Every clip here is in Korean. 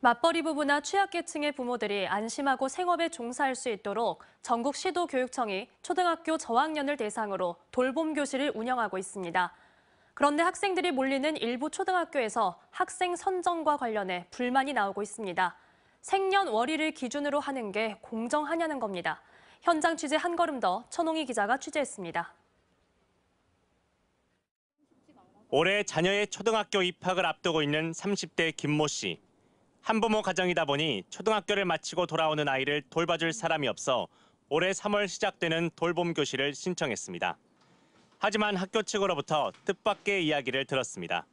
맞벌이 부부나 취약계층의 부모들이 안심하고 생업에 종사할 수 있도록 전국 시도 교육청이 초등학교 저학년을 대상으로 돌봄 교실을 운영하고 있습니다. 그런데 학생들이 몰리는 일부 초등학교에서 학생 선정과 관련해 불만이 나오고 있습니다. 생년 월일을 기준으로 하는 게 공정하냐는 겁니다. 현장 취재 한 걸음 더 천홍희 기자가 취재했습니다. 올해 자녀의 초등학교 입학을 앞두고 있는 30대 김모 씨. 한부모 가정이다 보니 초등학교를 마치고 돌아오는 아이를 돌봐줄 사람이 없어 올해 3월 시작되는 돌봄 교실을 신청했습니다. 하지만 학교 측으로부터 뜻밖의 이야기를 들었습니다.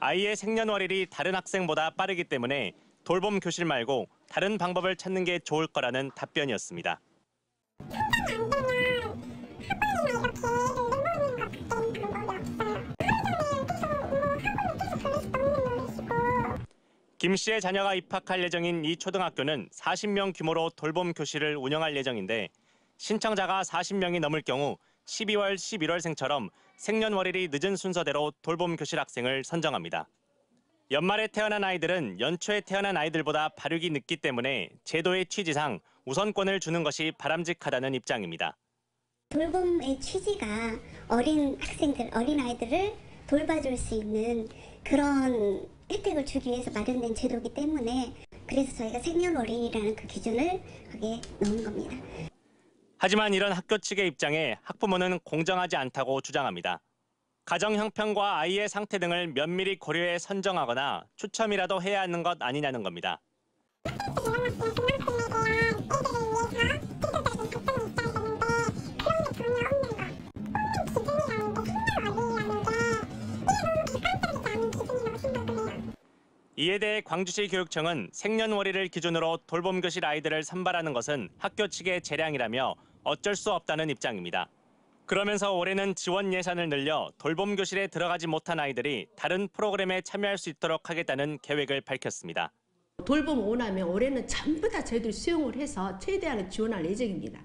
아이의 생년월일이 다른 학생보다 빠르기 때문에 돌봄 교실 말고 다른 방법을 찾는 게 좋을 거라는 답변이었습니다. 방법은 한 번이면 이렇게 김 씨의 자녀가 입학할 예정인 이 초등학교는 40명 규모로 돌봄 교실을 운영할 예정인데 신청자가 40명이 넘을 경우 12월, 11월생처럼 생년월일이 늦은 순서대로 돌봄 교실 학생을 선정합니다. 연말에 태어난 아이들은 연초에 태어난 아이들보다 발육이 늦기 때문에 제도의 취지상 우선권을 주는 것이 바람직하다는 입장입니다. 돌봄의 취지가 어린 학생들, 어린 아이들을 돌봐줄 수 있는 그런 혜택을 주기 위해서 마련된 제도이기 때문에 그래서 저희가 생년월일이라는 그 기준을 거기에 넣은 겁니다. 하지만 이런 학교 측의 입장에 학부모는 공정하지 않다고 주장합니다. 가정 형편과 아이의 상태 등을 면밀히 고려해 선정하거나 추첨이라도 해야 하는 것 아니냐는 겁니다. 이에 대해 광주시 교육청은 생년월일을 기준으로 돌봄교실 아이들을 선발하는 것은 학교 측의 재량이라며 어쩔 수 없다는 입장입니다. 그러면서 올해는 지원 예산을 늘려 돌봄교실에 들어가지 못한 아이들이 다른 프로그램에 참여할 수 있도록 하겠다는 계획을 밝혔습니다. 돌봄 원하면 올해는 전부 다저희들 수용을 해서 최대한 지원할 예정입니다.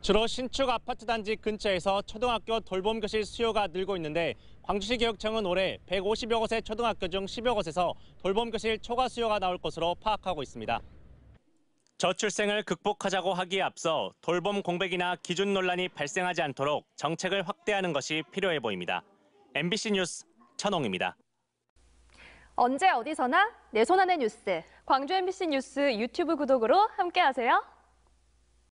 주로 신축 아파트 단지 근처에서 초등학교 돌봄 교실 수요가 늘고 있는데 광주시 교육청은 올해 150여 곳의 초등학교 중 10여 곳에서 돌봄 교실 초과 수요가 나올 것으로 파악하고 있습니다. 저출생을 극복하자고 하기에 앞서 돌봄 공백이나 기준 논란이 발생하지 않도록 정책을 확대하는 것이 필요해 보입니다. MBC 뉴스 천홍입니다. 언제 어디서나 내 손안의 뉴스. 광주 MBC 뉴스 유튜브 구독으로 함께하세요.